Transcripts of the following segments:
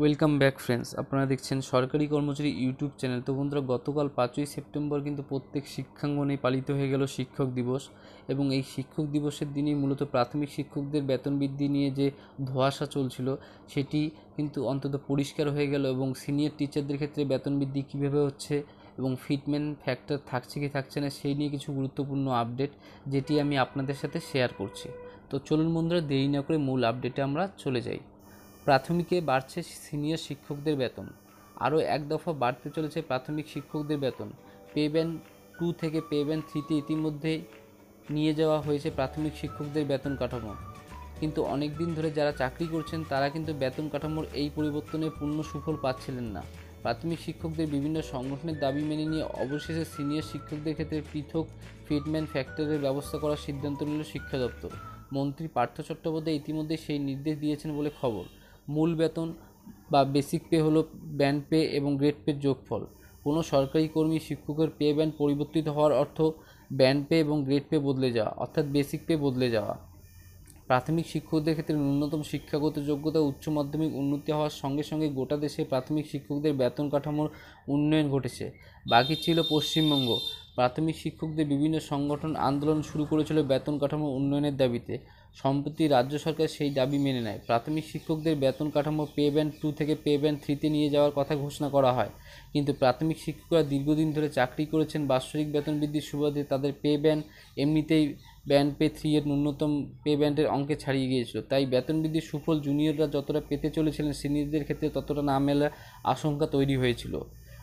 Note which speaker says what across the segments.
Speaker 1: welcome back friends আপনারা দেখছেন সরকারি কর্মচারী ইউটিউব চ্যানেল তো বন্ধুরা গতকাল পাঁচই সেপ্টেম্বর কিন্তু প্রত্যেক শিক্ষাঙ্গনে পালিত হয়ে গেল শিক্ষক দিবস এবং এই শিক্ষক দিবসের দিনেই মূলত প্রাথমিক শিক্ষকদের বেতন বৃদ্ধি নিয়ে যে ধোয়াশা চলছিল সেটি কিন্তু অন্তত পরিষ্কার হয়ে গেল এবং সিনিয়র টিচারদের ক্ষেত্রে বেতন বৃদ্ধি কীভাবে হচ্ছে এবং ফিটমেন্ট ফ্যাক্টর থাকছে কি থাকছে না সেই নিয়ে কিছু গুরুত্বপূর্ণ আপডেট যেটি আমি আপনাদের সাথে শেয়ার করছি তো চলুন বন্ধুরা দেরি না করে মূল আপডেটে আমরা চলে যাই প্রাথমিকে বাড়ছে সিনিয়র শিক্ষকদের বেতন আরও এক দফা বাড়তে চলেছে প্রাথমিক শিক্ষকদের বেতন পে ব্যান্ড টু থেকে পে ব্যান্ড থ্রিতে ইতিমধ্যেই নিয়ে যাওয়া হয়েছে প্রাথমিক শিক্ষকদের বেতন কাঠামো কিন্তু অনেক দিন ধরে যারা চাকরি করছেন তারা কিন্তু বেতন কাঠামোর এই পরিবর্তনে পূর্ণ সুফল পাচ্ছিলেন না প্রাথমিক শিক্ষকদের বিভিন্ন সংগঠনের দাবি মেনে নিয়ে অবশেষে সিনিয়র শিক্ষকদের ক্ষেত্রে পৃথক ফিটম্যান ফ্যাক্টরের ব্যবস্থা করার সিদ্ধান্ত নিল শিক্ষা দপ্তর মন্ত্রী পার্থ চট্টোপাধ্যায় ইতিমধ্যে সেই নির্দেশ দিয়েছেন বলে খবর মূল বেতন বা বেসিক পে হলো ব্যান্ড পে এবং গ্রেড পে যোগফল কোনো সরকারি কর্মী শিক্ষকের পে ব্যান্ড পরিবর্তিত হওয়ার অর্থ ব্যান্ড পে এবং গ্রেড পে বদলে যাওয়া অর্থাৎ বেসিক পে বদলে যাওয়া প্রাথমিক শিক্ষকদের ক্ষেত্রে ন্যূনতম শিক্ষাগত যোগ্যতা উচ্চ মাধ্যমিক উন্নতি হওয়ার সঙ্গে সঙ্গে গোটা দেশে প্রাথমিক শিক্ষকদের বেতন কাঠামোর উন্নয়ন ঘটেছে বাকি ছিল পশ্চিমবঙ্গ প্রাথমিক শিক্ষকদের বিভিন্ন সংগঠন আন্দোলন শুরু করেছিল বেতন কাঠামো উন্নয়নের দাবিতে সম্প্রতি রাজ্য সরকার সেই দাবি মেনে নেয় প্রাথমিক শিক্ষকদের বেতন কাঠামো পে ব্যান্ড টু থেকে পে ব্যান্ড থ্রিতে নিয়ে যাওয়ার কথা ঘোষণা করা হয় কিন্তু প্রাথমিক শিক্ষকরা দীর্ঘদিন ধরে চাকরি করেছেন বাৎসরিক বেতন বৃদ্ধির সুবাদে তাদের পে ব্যান্ড এমনিতেই ব্যান্ড পে থ্রি এর ন্যূনতম পে ব্যান্ডের অঙ্কে ছাড়িয়ে গিয়েছিল তাই বেতন বৃদ্ধির সুফল জুনিয়ররা যতটা পেতে চলেছিলেন সিনিয়রদের ক্ষেত্রে ততটা না মেলার আশঙ্কা তৈরি হয়েছিল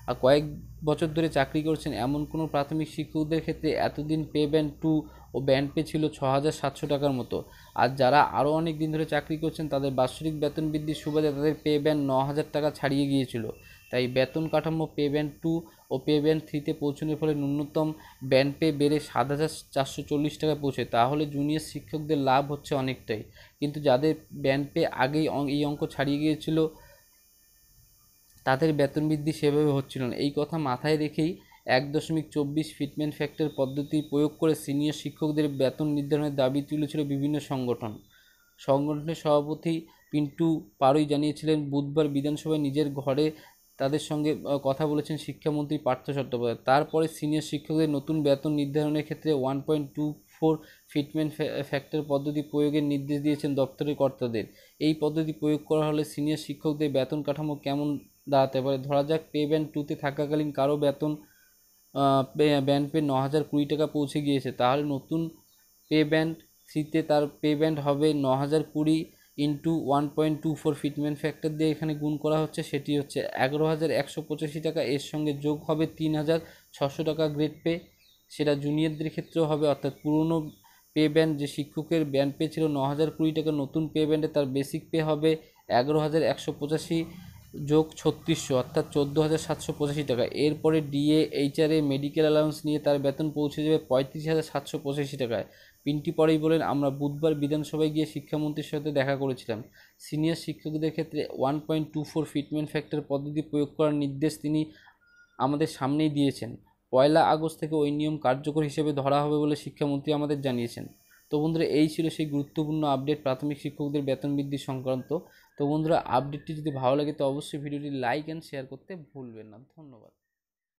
Speaker 1: আর কয়েক বছর ধরে চাকরি করছেন এমন কোনো প্রাথমিক শিক্ষকদের ক্ষেত্রে এতদিন পে ব্যান্ড টু ও ব্যান্ড পে ছিল ছ হাজার সাতশো টাকার মতো আর যারা আরও অনেক দিন ধরে চাকরি করছেন তাদের বাৎসরিক বেতন বৃদ্ধির সুবাদে তাদের পে ব্যান্ড ন হাজার টাকা ছাড়িয়ে গিয়েছিল তাই বেতন কাঠামো পে ব্যান্ড টু ও পে ব্যান্ড থ্রিতে পৌঁছানোর ফলে ন্যূনতম ব্যান্ড পে বেড়ে সাত হাজার চারশো চল্লিশ টাকা পৌঁছে তাহলে জুনিয়র শিক্ষকদের লাভ হচ্ছে অনেকটাই কিন্তু যাদের ব্যান্ড পে আগেই এই অঙ্ক ছাড়িয়ে গিয়েছিল তাদের বেতন বৃদ্ধি সেভাবে হচ্ছিল না এই কথা মাথায় রেখেই এক দশমিক চব্বিশ ফিটমেন্ট ফ্যাক্টর পদ্ধতি প্রয়োগ করে সিনিয়র শিক্ষকদের বেতন নির্ধারণের দাবি তুলেছিল বিভিন্ন সংগঠন সংগঠনের সভাপতি পিন্টু পারুই জানিয়েছিলেন বুধবার বিধানসভায় নিজের ঘরে তাদের সঙ্গে কথা বলেছেন শিক্ষামন্ত্রী পার্থ চট্টোপাধ্যায় তারপরে সিনিয়র শিক্ষকদের নতুন বেতন নির্ধারণের ক্ষেত্রে one point two four fitment factor পদ্ধতি প্রয়োগের নির্দেশ দিয়েছেন দপ্তরের কর্তাদের এই পদ্ধতি প্রয়োগ করা হলে সিনিয়র শিক্ষকদের বেতন কাঠামো কেমন দাঁড়াতে পারে ধরা যাক পে ব্যান্ড টুতে থাকাকালীন কারো বেতন ব্যান্ড পে ন হাজার কুড়ি টাকা পৌঁছে গিয়েছে তাহলে নতুন পে ব্যান্ড থ্রিতে তার পে ব্যান্ড হবে ন হাজার কুড়ি into one point two four fitment factor দিয়ে এখানে গুণ করা হচ্ছে সেটি হচ্ছে এগারো হাজার একশো পঁচাশি টাকা এর সঙ্গে যোগ হবে তিন হাজার ছশো টাকা গ্রেড পে সেটা জুনিয়রদের ক্ষেত্রেও হবে অর্থাৎ পুরনো পে ব্যান্ড যে শিক্ষকের ব্যান্ড পে ছিল ন হাজার কুড়ি টাকা নতুন পে ব্যান্ডে তার বেসিক পে হবে এগারো হাজার একশো পঁচাশি যোগ ছত্রিশশো অর্থাৎ চোদ্দো হাজার সাতশো পঁচাশি টাকা এরপরে ডিএ এইচআরএ মেডিকেল অ্যালাউন্স নিয়ে তার বেতন পৌঁছে যাবে পঁয়ত্রিশ হাজার সাতশো পঁচাশি টাকায় পিন্টি পরেই বলেন আমরা বুধবার বিধানসভায় গিয়ে শিক্ষামন্ত্রীর সাথে দেখা করেছিলাম সিনিয়র শিক্ষকদের ক্ষেত্রে one point two four fitment factor পদ্ধতি প্রয়োগ করার নির্দেশ তিনি আমাদের সামনেই দিয়েছেন পয়লা আগস্ট থেকে ওই নিয়ম কার্যকর হিসেবে ধরা হবে বলে শিক্ষামন্ত্রী আমাদের জানিয়েছেন তো বন্ধুরা এই ছিল সেই গুরুত্বপূর্ণ আপডেট প্রাথমিক শিক্ষকদের বেতন বৃদ্ধি সংক্রান্ত তো বন্ধুরা আপডেটটি যদি ভালো লাগে তো অবশ্যই ভিডিওটি লাইক অ্যান্ড শেয়ার করতে ভুলবেন না ধন্যবাদ